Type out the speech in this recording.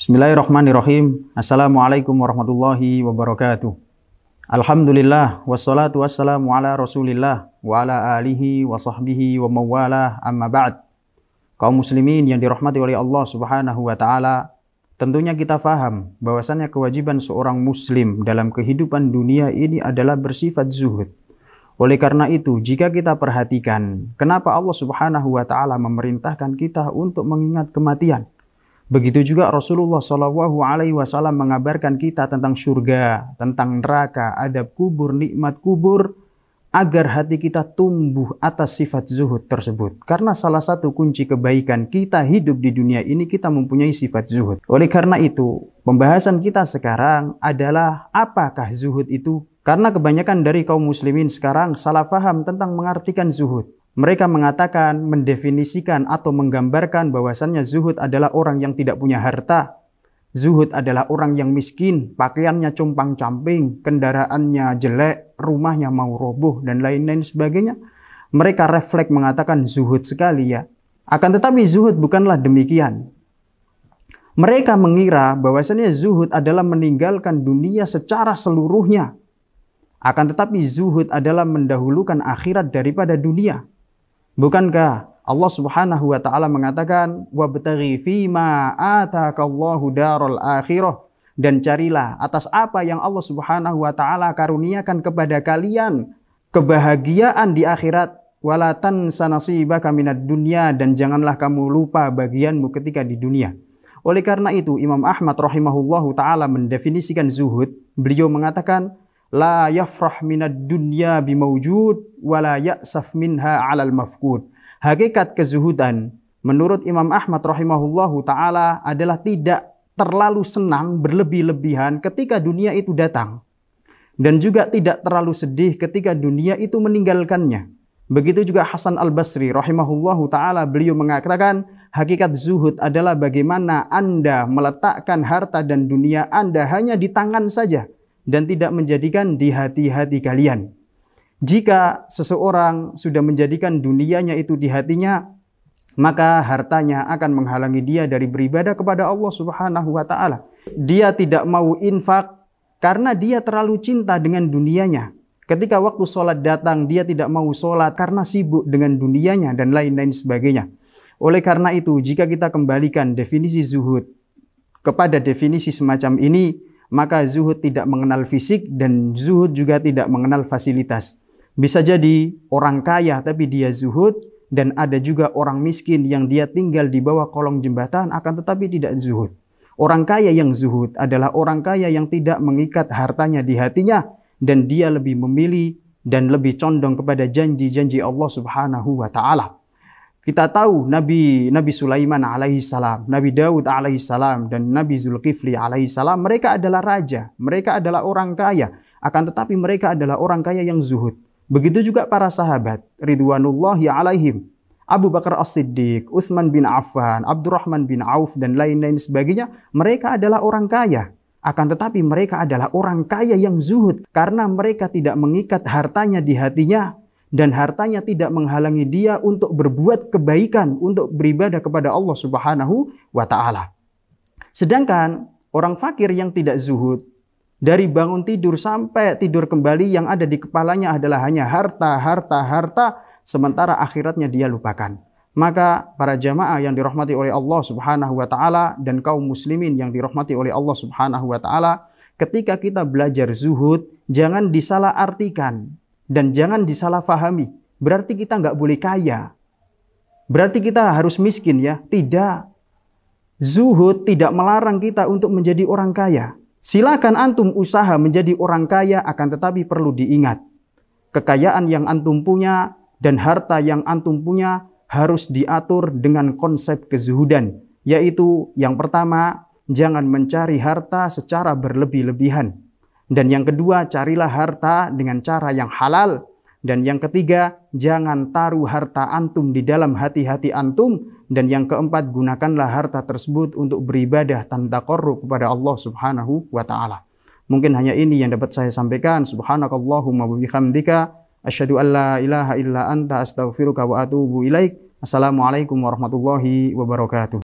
Bismillahirrahmanirrahim. Assalamualaikum warahmatullahi wabarakatuh. Alhamdulillah wassalatu wassalamu ala Rasulillah wa ala alihi wa sahbihi wa mawala amma ba'd. Kaum muslimin yang dirahmati oleh Allah Subhanahu wa taala, tentunya kita faham bahwasannya kewajiban seorang muslim dalam kehidupan dunia ini adalah bersifat zuhud. Oleh karena itu, jika kita perhatikan kenapa Allah Subhanahu wa taala memerintahkan kita untuk mengingat kematian, Begitu juga Rasulullah Shallallahu Alaihi Wasallam mengabarkan kita tentang surga, tentang neraka, adab kubur, nikmat kubur, agar hati kita tumbuh atas sifat zuhud tersebut. Karena salah satu kunci kebaikan kita hidup di dunia ini kita mempunyai sifat zuhud. Oleh karena itu, pembahasan kita sekarang adalah apakah zuhud itu? Karena kebanyakan dari kaum muslimin sekarang salah faham tentang mengartikan zuhud. Mereka mengatakan, mendefinisikan atau menggambarkan bahwasannya zuhud adalah orang yang tidak punya harta. Zuhud adalah orang yang miskin, pakaiannya compang-camping, kendaraannya jelek, rumahnya mau roboh, dan lain-lain sebagainya. Mereka refleks mengatakan zuhud sekali ya. Akan tetapi zuhud bukanlah demikian. Mereka mengira bahwasannya zuhud adalah meninggalkan dunia secara seluruhnya. Akan tetapi zuhud adalah mendahulukan akhirat daripada dunia. Bukankah Allah Subhanahu wa taala mengatakan wabtaghi fima Allahu daral akhirah dan carilah atas apa yang Allah Subhanahu wa taala karuniakan kepada kalian kebahagiaan di akhirat wala tansa nasibaka minad dunya dan janganlah kamu lupa bagianmu ketika di dunia. Oleh karena itu Imam Ahmad rahimahullahu taala mendefinisikan zuhud, beliau mengatakan la yafrah minad dunya bimaujud wa la ya'saf minha 'alal mafqud. Hakikat kezuhudan menurut Imam Ahmad rahimahullahu taala adalah tidak terlalu senang berlebih-lebihan ketika dunia itu datang dan juga tidak terlalu sedih ketika dunia itu meninggalkannya. Begitu juga Hasan Al-Basri rahimahullahu taala beliau mengatakan hakikat zuhud adalah bagaimana Anda meletakkan harta dan dunia Anda hanya di tangan saja dan tidak menjadikan di hati-hati kalian. Jika seseorang sudah menjadikan dunianya itu di hatinya, maka hartanya akan menghalangi dia dari beribadah kepada Allah Subhanahu wa taala. Dia tidak mau infak karena dia terlalu cinta dengan dunianya. Ketika waktu sholat datang, dia tidak mau sholat karena sibuk dengan dunianya dan lain-lain sebagainya. Oleh karena itu, jika kita kembalikan definisi zuhud kepada definisi semacam ini, maka zuhud tidak mengenal fisik dan zuhud juga tidak mengenal fasilitas. Bisa jadi orang kaya tapi dia zuhud dan ada juga orang miskin yang dia tinggal di bawah kolong jembatan akan tetapi tidak zuhud. Orang kaya yang zuhud adalah orang kaya yang tidak mengikat hartanya di hatinya dan dia lebih memilih dan lebih condong kepada janji-janji Allah Subhanahu wa taala. Kita tahu Nabi Nabi Sulaiman alaihissalam, Nabi Daud alaihissalam, dan Nabi Zulkifli alaihissalam. mereka adalah raja, mereka adalah orang kaya, akan tetapi mereka adalah orang kaya yang zuhud. Begitu juga para sahabat ridwanullahi alaihim. Abu Bakar As-Siddiq, Utsman bin Affan, Abdurrahman bin Auf dan lain-lain sebagainya, mereka adalah orang kaya. Akan tetapi mereka adalah orang kaya yang zuhud karena mereka tidak mengikat hartanya di hatinya dan hartanya tidak menghalangi dia untuk berbuat kebaikan, untuk beribadah kepada Allah Subhanahu wa taala. Sedangkan orang fakir yang tidak zuhud, dari bangun tidur sampai tidur kembali yang ada di kepalanya adalah hanya harta, harta, harta, sementara akhiratnya dia lupakan. Maka para jamaah yang dirahmati oleh Allah Subhanahu wa taala dan kaum muslimin yang dirahmati oleh Allah Subhanahu wa taala, ketika kita belajar zuhud, jangan disalah artikan dan jangan disalahfahami. Berarti kita nggak boleh kaya. Berarti kita harus miskin ya. Tidak. Zuhud tidak melarang kita untuk menjadi orang kaya. Silakan antum usaha menjadi orang kaya akan tetapi perlu diingat. Kekayaan yang antum punya dan harta yang antum punya harus diatur dengan konsep kezuhudan. Yaitu yang pertama, jangan mencari harta secara berlebih-lebihan. Dan yang kedua, carilah harta dengan cara yang halal. Dan yang ketiga, jangan taruh harta antum di dalam hati-hati antum. Dan yang keempat, gunakanlah harta tersebut untuk beribadah tanda korup kepada Allah subhanahu wa ta'ala. Mungkin hanya ini yang dapat saya sampaikan. Subhanakallahumma wabihamdika. Asyadu an la ilaha illa anta astaghfiruka wa atubu ilaik. Assalamualaikum warahmatullahi wabarakatuh.